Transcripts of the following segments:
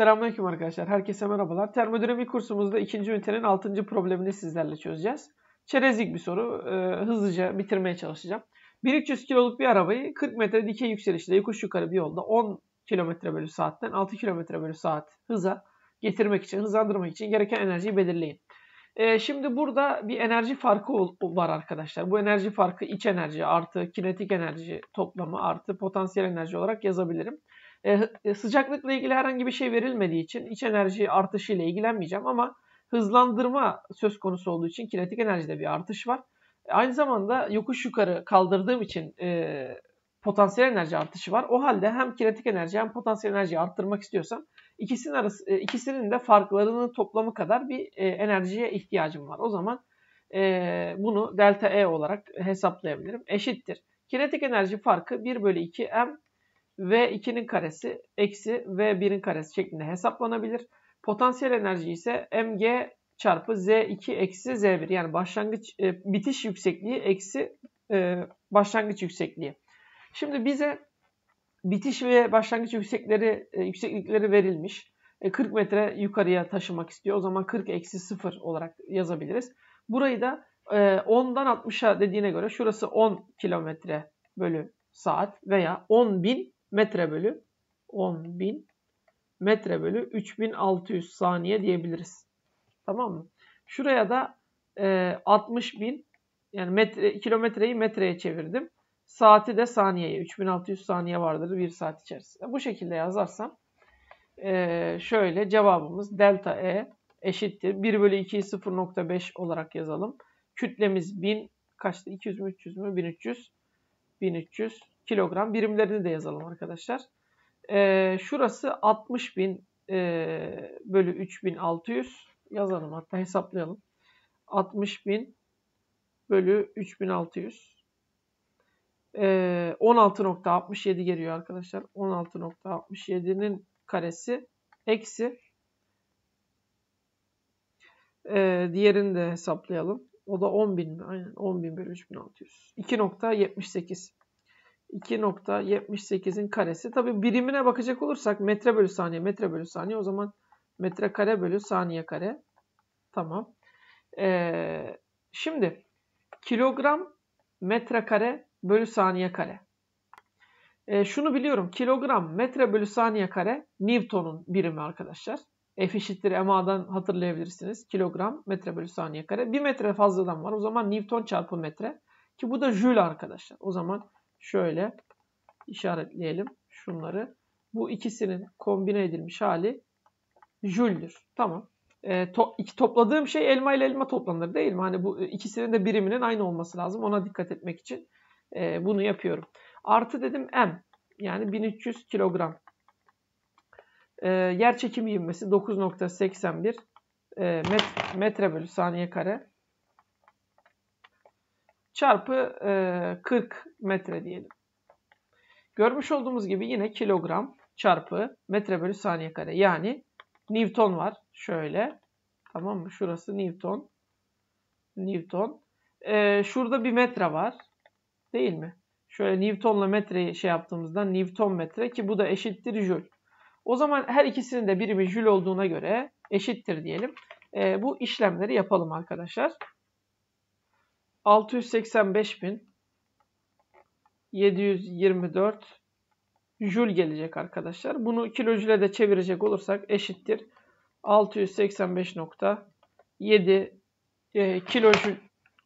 Selamünaleyküm arkadaşlar. Herkese merhabalar. Termodinamik kursumuzda ikinci ünitenin altıncı problemini sizlerle çözeceğiz. Çerezlik bir soru. Ee, hızlıca bitirmeye çalışacağım. 1300 kiloluk bir arabayı 40 metre dikey yükselişte yokuş yukarı bir yolda 10 km bölü saatten 6 km bölü saat hıza getirmek için, hızlandırmak için gereken enerjiyi belirleyin. Ee, şimdi burada bir enerji farkı var arkadaşlar. Bu enerji farkı iç enerji artı kinetik enerji toplamı artı potansiyel enerji olarak yazabilirim. E, e, sıcaklıkla ilgili herhangi bir şey verilmediği için iç enerji artışı ile ilgilenmeyeceğim ama hızlandırma söz konusu olduğu için kinetik enerjide bir artış var. E, aynı zamanda yokuş yukarı kaldırdığım için e, potansiyel enerji artışı var. O halde hem kinetik enerji hem potansiyel enerjiyi arttırmak istiyorsam ikisinin arası e, ikisinin de farklarının toplamı kadar bir e, enerjiye ihtiyacım var. O zaman e, bunu delta E olarak hesaplayabilirim. Eşittir. Kinetik enerji farkı 1 bölü 2 m V2'nin karesi eksi V1'in karesi şeklinde hesaplanabilir. Potansiyel enerji ise mg çarpı z2 eksi z1 yani başlangıç e, bitiş yüksekliği eksi e, başlangıç yüksekliği. Şimdi bize bitiş ve başlangıç yüksekleri e, yükseklikleri verilmiş. E, 40 metre yukarıya taşımak istiyor. O zaman 40 eksi 0 olarak yazabiliriz. Burayı da e, 10'dan 60'a dediğine göre şurası 10 kilometre bölü saat veya 10 bin metre bölü 10.000 metre bölü 3600 saniye diyebiliriz. Tamam mı? Şuraya da e, 60.000 yani metre, kilometreyi metreye çevirdim. Saati de saniyeye. 3600 saniye vardır bir saat içerisinde. Bu şekilde yazarsam e, şöyle cevabımız delta E eşittir. 1 bölü 2'yi 0.5 olarak yazalım. Kütlemiz 1000 kaçtı? 200 mü 300 mü? 1300. 1300 kilogram birimlerini de yazalım arkadaşlar. E, şurası 60.000 e, bölü 3600 yazalım hatta hesaplayalım. 60.000 bölü 3600 16.67 ee, geliyor arkadaşlar. 16.67'nin karesi eksi e, diğerini de hesaplayalım. O da 10.000 aynen 10.000 bölü 3600. 2.78 2.78'in karesi. Tabi birimine bakacak olursak metre bölü saniye metre bölü saniye o zaman metre kare bölü saniye kare. Tamam. Ee, şimdi kilogram metre kare bölü saniye kare. Ee, şunu biliyorum kilogram metre bölü saniye kare Newton'un birimi arkadaşlar. F eşittir MA'dan hatırlayabilirsiniz. Kilogram metre bölü saniye kare. Bir metre fazladan var. O zaman Newton çarpı metre. Ki bu da jül arkadaşlar. O zaman şöyle işaretleyelim şunları. Bu ikisinin kombine edilmiş hali jüldür. Tamam. E, to, iki, topladığım şey elma ile elma toplanır değil mi? Hani bu e, ikisinin de biriminin aynı olması lazım. Ona dikkat etmek için e, bunu yapıyorum. Artı dedim M. Yani 1300 kilogram. E, yer çekimi ivmesi 9.81 e, met, metre bölü saniye kare çarpı e, 40 metre diyelim. Görmüş olduğumuz gibi yine kilogram çarpı metre bölü saniye kare. Yani Newton var. Şöyle. Tamam mı? Şurası Newton. Newton. Ee, şurada bir metre var. Değil mi? Şöyle Newton'la metreyi şey yaptığımızda Newton metre ki bu da eşittir joule. O zaman her ikisinin de birimi joule olduğuna göre eşittir diyelim. Ee, bu işlemleri yapalım arkadaşlar. 685.724 jül gelecek arkadaşlar. Bunu kilojüle de çevirecek olursak eşittir. 685.7 e, kilojül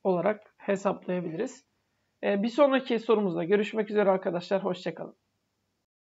olarak hesaplayabiliriz. E, bir sonraki sorumuzda görüşmek üzere arkadaşlar. Hoşçakalın.